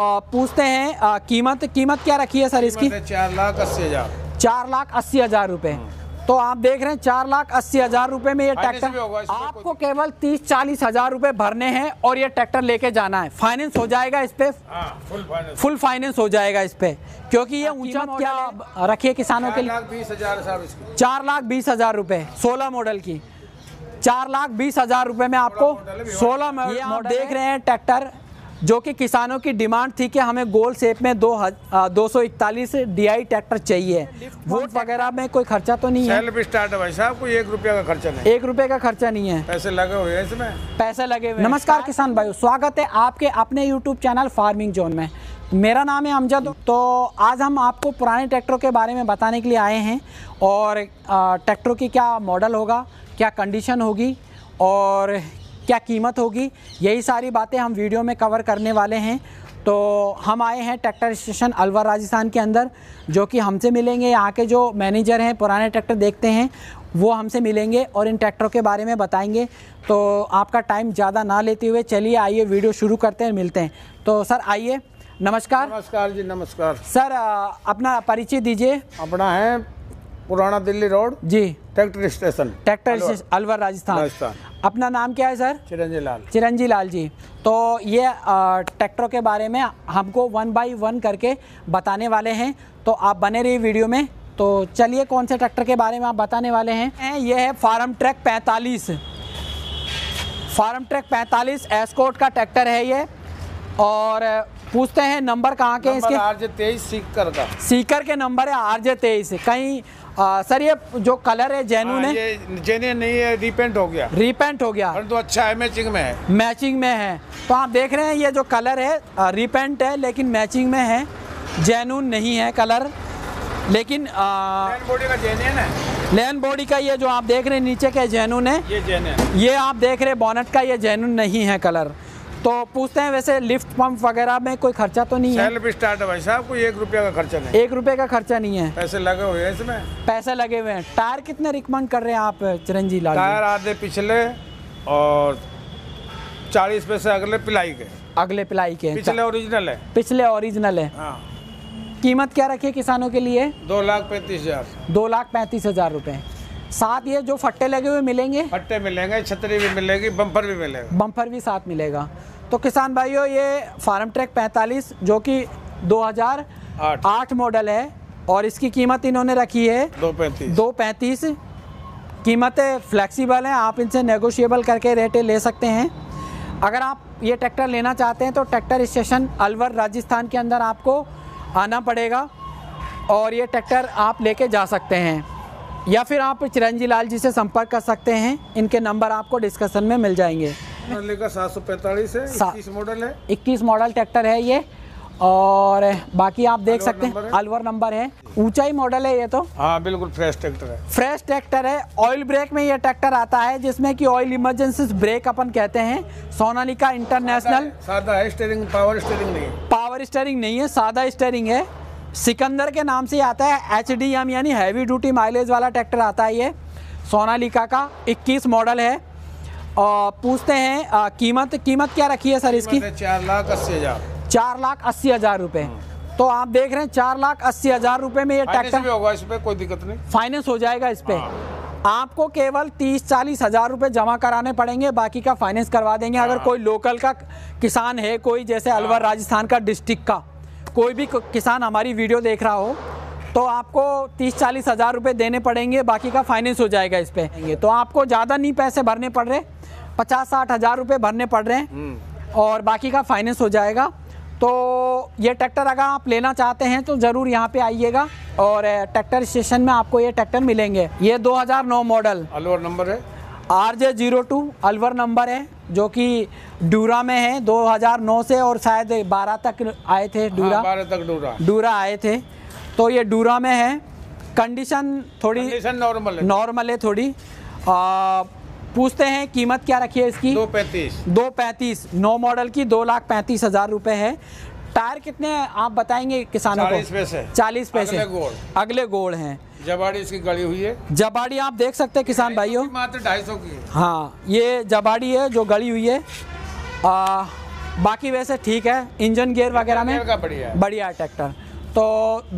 पूछते हैं कीमत कीमत क्या रखी है सर इसकी चार लाख अस्सी हजार चार लाख अस्सी हजार रूपए हाँ। तो आप देख रहे हैं चार लाख अस्सी हजार रूपए में ये ट्रैक्टर आपको केवल तीस चालीस हजार रूपए भरने हैं और ये ट्रैक्टर लेके जाना है फाइनेंस हो जाएगा इस पे आ, फुल फाइनेंस हो जाएगा इस पे क्योंकि ये ऊंचा क्या रखिए किसानों के लिए चार लाख बीस हजार रूपए सोलह मॉडल की चार लाख बीस हजार रूपए में आपको सोलह मॉडल देख रहे हैं ट्रैक्टर जो कि किसानों की डिमांड थी कि हमें गोल सेप में दो दो सौ इकतालीस डी आई ट्रैक्टर चाहिए वोट वगैरह में कोई खर्चा तो नहीं है सेल्फ स्टार्ट भाई साहब कोई एक रुपया का खर्चा नहीं एक रुपये का खर्चा नहीं है पैसे लगे हुए हैं इसमें पैसे लगे हुए नमस्कार किसान भाई स्वागत है आपके अपने यूट्यूब चैनल फार्मिंग जोन में मेरा नाम है अमजद तो आज हम आपको पुराने ट्रैक्टरों के बारे में बताने के लिए आए हैं और ट्रैक्टरों की क्या मॉडल होगा क्या कंडीशन होगी और क्या कीमत होगी यही सारी बातें हम वीडियो में कवर करने वाले हैं तो हम आए हैं ट्रैक्टर स्टेशन अलवर राजस्थान के अंदर जो कि हमसे मिलेंगे यहाँ के जो मैनेजर हैं पुराने ट्रैक्टर देखते हैं वो हमसे मिलेंगे और इन ट्रैक्टरों के बारे में बताएंगे तो आपका टाइम ज़्यादा ना लेते हुए चलिए आइए वीडियो शुरू करते हैं मिलते हैं तो सर आइए नमस्कार नमस्कार जी नमस्कार सर अपना परिचय दीजिए अपना है पुराना दिल्ली रोड जी tractor station tractor Alwar Rajasthan अपना नाम क्या है सर चिरंजी लाल चिरंजी लाल जी तो ये ट्रैक्टरों के बारे में हमको वन बाई वन करके बताने वाले हैं तो आप बने रहिए वीडियो में तो चलिए कौन से ट्रैक्टर के बारे में आप बताने वाले हैं ये है फार्म ट्रैक पैंतालीस फार्म ट्रैक पैंतालीस एस्कोट का ट्रैक्टर है ये और पूछते हैं नंबर कहाँ के इसके आर जे तेईस सीकर का सीकर के नंबर है आर जे तेईस कहीं आ, सर ये जो कलर है जेनू हाँ, ने जेने नहीं है रिपेंट हो गया रिपेंट हो गया तो अच्छा है मैचिंग में है मैचिंग में है तो आप देख रहे हैं ये जो कलर है रिपेंट है लेकिन मैचिंग में है जेनून नहीं है कलर लेकिन लेन बॉडी का जेन्यून है लेन बॉडी का ये जो आप देख रहे हैं नीचे के जेनून है ये जेन्यून ये आप देख रहे हैं बॉनेट का ये जेनून नहीं है कलर तो पूछते हैं वैसे लिफ्ट पंप वगैरह में कोई खर्चा तो नहीं है सेल्फ स्टार्ट है भाई साहब कोई एक रुपया का खर्चा नहीं एक रुपये का खर्चा नहीं है पैसे लगे हुए हैं इसमें पैसे लगे हुए हैं टायर कितने रिकमेंड कर रहे हैं आप चिरंजी लाल टायर आधे पिछले और चालीस पैसे अगले पिलाई के अगले पिलाई के पिछले ओरिजिनल है पिछले ओरिजिनल है हाँ। कीमत क्या रखी किसानों के लिए दो लाख पैंतीस हजार दो लाख पैंतीस हजार रुपए साथ ये जो फट्टे लगे हुए मिलेंगे फट्टे मिलेंगे छतरी भी मिलेगी बम्पर भी मिलेगा बम्पर भी साथ मिलेगा तो किसान भाइयों ये फार्म ट्रैक 45 जो कि 2008 आठ मॉडल है और इसकी कीमत इन्होंने रखी है दो पैंतीस दो पैंतीस कीमतें फ्लेक्सिबल हैं आप इनसे नेगोशिएबल करके रेटें ले सकते हैं अगर आप ये ट्रैक्टर लेना चाहते हैं तो ट्रैक्टर स्टेशन अलवर राजस्थान के अंदर आपको आना पड़ेगा और ये ट्रैक्टर आप लेके जा सकते हैं या फिर आप चिरंजी लाल जी से संपर्क कर सकते हैं इनके नंबर आपको डिस्कशन में मिल जाएंगे सात सौ पैंतालीस है इक्कीस मॉडल है इक्कीस मॉडल ट्रैक्टर है ये और बाकी आप देख सकते हैं अलवर नंबर है ऊंचाई मॉडल है ये तो हाँ बिल्कुल फ्रेश ट्रैक्टर है फ्रेश ट्रैक्टर है ऑयल ब्रेक में ये ट्रैक्टर आता है जिसमें कि ऑयल इमरजेंसी ब्रेक अपन कहते हैं सोनालिका इंटरनेशनल सादा है पावर स्टेरिंग नहीं पावर स्टेयरिंग नहीं है सादा स्टेरिंग है सिकंदर के नाम से आता है एच डी एम यानी हैवी ड्यूटी माइलेज वाला ट्रैक्टर आता है ये सोनालिका का 21 मॉडल है और पूछते हैं आ, कीमत कीमत क्या रखी है सर इसकी चार लाख अस्सी हज़ार चार लाख अस्सी हज़ार रुपये हाँ। तो आप देख रहे हैं चार लाख अस्सी हज़ार रुपये में ये ट्रैक्टर होगा इस पर कोई दिक्कत नहीं फाइनेंस हो जाएगा इस पर हाँ। आपको केवल तीस चालीस हज़ार रुपये जमा कराने पड़ेंगे बाकी का फाइनेंस करवा देंगे अगर हाँ। कोई लोकल का किसान है कोई जैसे अलवर राजस्थान का डिस्ट्रिक्ट का कोई भी किसान हमारी वीडियो देख रहा हो तो आपको तीस चालीस हज़ार रुपये देने पड़ेंगे बाकी का फाइनेंस हो जाएगा इस पर हम्म। तो आपको ज़्यादा नहीं पैसे भरने पड़ रहे पचास साठ हज़ार रुपये भरने पड़ रहे हैं हम्म। और बाकी का फाइनेंस हो जाएगा तो ये ट्रैक्टर अगर आप लेना चाहते हैं तो ज़रूर यहाँ पे आइएगा और ट्रैक्टर स्टेशन में आपको ये ट्रैक्टर मिलेंगे ये 2009 मॉडल अलवर नंबर है R J zero two Alwar number है जो कि डूरा में है 2009 से और शायद 12 तक आए थे हाँ, डूरा हाँ, 12 तक डूरा डूरा आए थे तो ये डूरा में है कंडीशन थोड़ी कंडीशन नॉर्मल है नॉर्मल है थोड़ी आ, पूछते हैं कीमत क्या रखी है इसकी दो पैंतीस दो पैंतीस नौ मॉडल की दो लाख पैंतीस हज़ार रुपये है टायर कितने आप बताएंगे किसानों को पैसे चालीस पैसे अगले गोड़ अगले गोड़ हैं जबाड़ी इसकी गड़ी हुई है जबाड़ी आप देख सकते हैं किसान भाइयों मात्र ढाई सौ की हाँ ये जबाड़ी है जो गड़ी हुई है आ, बाकी वैसे ठीक है इंजन गियर वगैरह में बढ़िया है ट्रैक्टर तो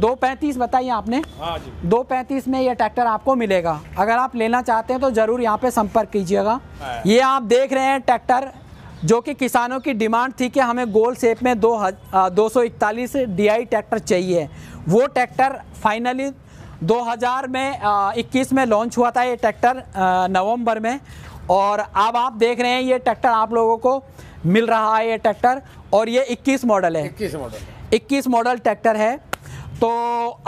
दो पैंतीस बताइए आपने हाँ दो पैंतीस में ये ट्रैक्टर आपको मिलेगा अगर आप लेना चाहते हैं तो ज़रूर यहाँ पे संपर्क कीजिएगा हाँ। ये आप देख रहे हैं ट्रैक्टर जो कि किसानों की डिमांड थी कि हमें गोल शेप में दो हज, दो सौ इकतालीस डी ट्रैक्टर चाहिए वो ट्रैक्टर फाइनली 2000 में आ, 21 में लॉन्च हुआ था ये ट्रैक्टर नवंबर में और अब आप देख रहे हैं ये ट्रैक्टर आप लोगों को मिल रहा है ये ट्रैक्टर और ये 21 मॉडल है 21 मॉडल 21 मॉडल ट्रैक्टर है तो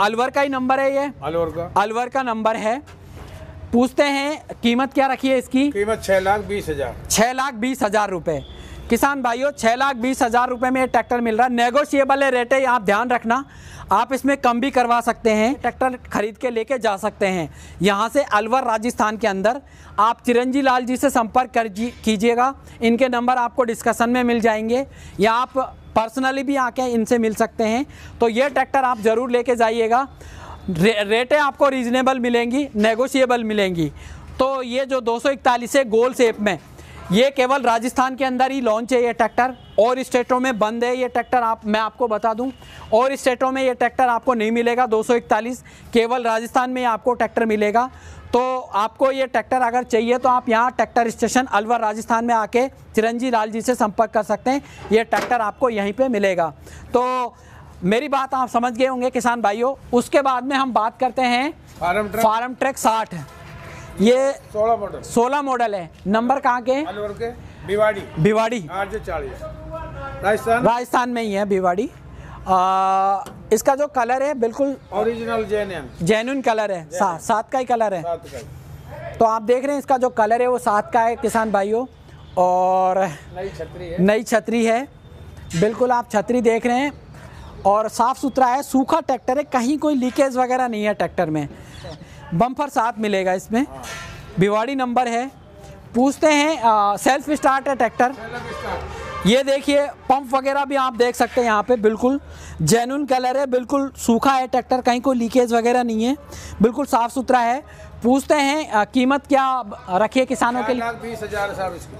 अलवर का ही नंबर है ये अलवर का अलवर का नंबर है पूछते हैं कीमत क्या रखी है इसकी कीमत छः लाख बीस हजार छः लाख बीस हजार रुपये किसान भाइयों छः लाख बीस हजार रुपये में ये ट्रैक्टर मिल रहा है नेगोशिएबल रेट है आप ध्यान रखना आप इसमें कम भी करवा सकते हैं ट्रैक्टर खरीद के लेके जा सकते हैं यहाँ से अलवर राजस्थान के अंदर आप चिरंजी लाल जी से संपर्क कर कीजिएगा इनके नंबर आपको डिस्कशन में मिल जाएंगे या आप पर्सनली भी आके इनसे मिल सकते हैं तो ये ट्रैक्टर आप ज़रूर लेके जाइएगा रे, रेटें आपको रीजनेबल मिलेंगी नेगोशिएबल मिलेंगी तो ये जो दो सौ इकतालीस है गोल शेप में ये केवल राजस्थान के अंदर ही लॉन्च है ये ट्रैक्टर और स्टेटों में बंद है ये ट्रैक्टर आप मैं आपको बता दूं और स्टेटों में ये ट्रैक्टर आपको नहीं मिलेगा 241 केवल राजस्थान में आपको ट्रैक्टर मिलेगा तो आपको ये ट्रैक्टर अगर चाहिए तो आप यहाँ ट्रैक्टर स्टेशन अलवर राजस्थान में आके चिरंजी लाल जी से संपर्क कर सकते हैं ये ट्रैक्टर आपको यहीं पर मिलेगा तो मेरी बात आप समझ गए होंगे किसान भाइयों उसके बाद में हम बात करते हैं फार्म ट्रैक साठ ये सोलह मॉडल सोलह मॉडल है नंबर कहाँ के भिवाड़ी भिवाड़ी राजस्थान राजस्थान में ही है भिवाड़ी इसका जो कलर है बिल्कुल ओरिजिनल जेन्यून कलर है सा, सात का ही कलर है तो आप देख रहे हैं इसका जो कलर है वो सात का है किसान भाइयों और नई छतरी है नई छतरी है बिल्कुल आप छतरी देख रहे हैं और साफ़ सुथरा है सूखा ट्रैक्टर है कहीं कोई लीकेज वगैरह नहीं है ट्रैक्टर में बम्फर साथ मिलेगा इसमें भिवाड़ी नंबर है पूछते हैं सेल्फ स्टार्ट है ट्रैक्टर ये देखिए पंप वगैरह भी आप देख सकते हैं यहाँ पे बिल्कुल जेनुन कलर है बिल्कुल सूखा है ट्रैक्टर कहीं कोई लीकेज वगैरह नहीं है बिल्कुल साफ़ सुथरा है पूछते हैं आ, कीमत क्या रखिए किसानों के लिए लाख बीस हज़ार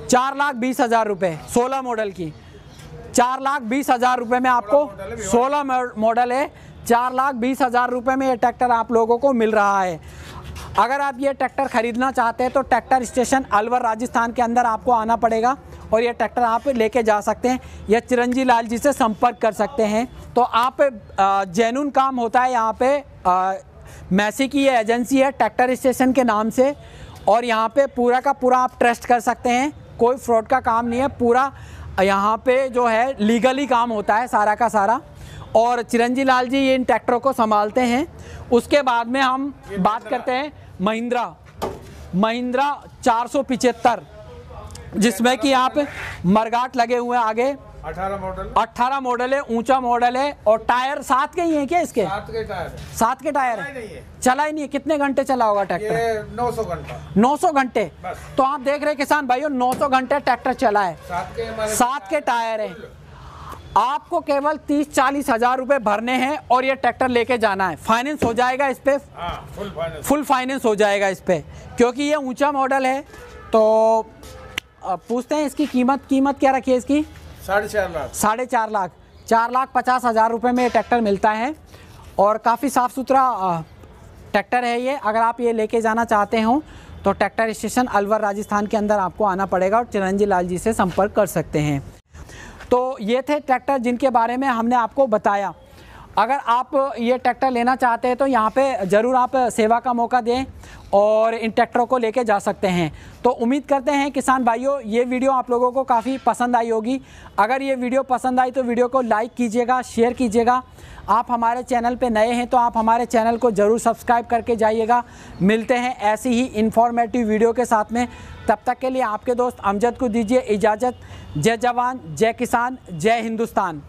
चार लाख बीस हज़ार रुपये सोलह मॉडल की चार लाख बीस हज़ार रुपये में आपको सोलह मॉडल है चार लाख बीस हज़ार रुपये में ये ट्रैक्टर आप लोगों को मिल रहा है अगर आप ये ट्रैक्टर ख़रीदना चाहते हैं तो ट्रैक्टर स्टेशन अलवर राजस्थान के अंदर आपको आना पड़ेगा और ये ट्रैक्टर आप लेके जा सकते हैं या चिरंजी लाल जी से संपर्क कर सकते हैं तो आप जैनून काम होता है यहाँ पे मैसी की ये एजेंसी है ट्रैक्टर स्टेशन के नाम से और यहाँ पे पूरा का पूरा आप ट्रस्ट कर सकते हैं कोई फ्रॉड का काम नहीं है पूरा यहाँ पे जो है लीगली काम होता है सारा का सारा और चिरंजी लाल जी इन ट्रैक्टरों को संभालते हैं उसके बाद में हम बात करते हैं महिंद्रा महिंद्रा चार सौ पिचहत्तर जिसमें कि यहाँ पे मरगाट लगे हुए हैं आगे 18 मॉडल 18 मॉडल है ऊंचा मॉडल है और टायर सात के ही है क्या इसके सात के टायर सात के टायर है चला ही नहीं है कितने घंटे चला होगा ट्रैक्टर 900 घंटा 900 घंटे तो आप देख रहे किसान भाइयों 900 घंटे ट्रैक्टर चला है सात के टायर है आपको केवल तीस चालीस हजार रुपये भरने हैं और ये ट्रैक्टर लेके जाना है फाइनेंस हो जाएगा इस पर फुल फाइनेंस फुल फाइनेंस हो जाएगा इस पर क्योंकि ये ऊंचा मॉडल है तो पूछते हैं इसकी कीमत कीमत क्या रखी है इसकी साढ़े चार लाख साढ़े चार लाख चार लाख पचास हज़ार रुपये में ये ट्रैक्टर मिलता है और काफ़ी साफ़ सुथरा ट्रैक्टर है ये अगर आप ये लेके जाना चाहते हो तो ट्रैक्टर स्टेशन अलवर राजस्थान के अंदर आपको आना पड़ेगा और चिरंजी लाल जी से संपर्क कर सकते हैं तो ये थे ट्रैक्टर जिनके बारे में हमने आपको बताया अगर आप ये ट्रैक्टर लेना चाहते हैं तो यहाँ पे ज़रूर आप सेवा का मौका दें और इन ट्रैक्टरों को लेके जा सकते हैं तो उम्मीद करते हैं किसान भाइयों ये वीडियो आप लोगों को काफ़ी पसंद आई होगी अगर ये वीडियो पसंद आई तो वीडियो को लाइक कीजिएगा शेयर कीजिएगा आप हमारे चैनल पे नए हैं तो आप हमारे चैनल को ज़रूर सब्सक्राइब करके जाइएगा मिलते हैं ऐसी ही इन्फॉर्मेटिव वीडियो के साथ में तब तक के लिए आपके दोस्त अमजद को दीजिए इजाज़त जय जवान जय किसान जय हिंदुस्तान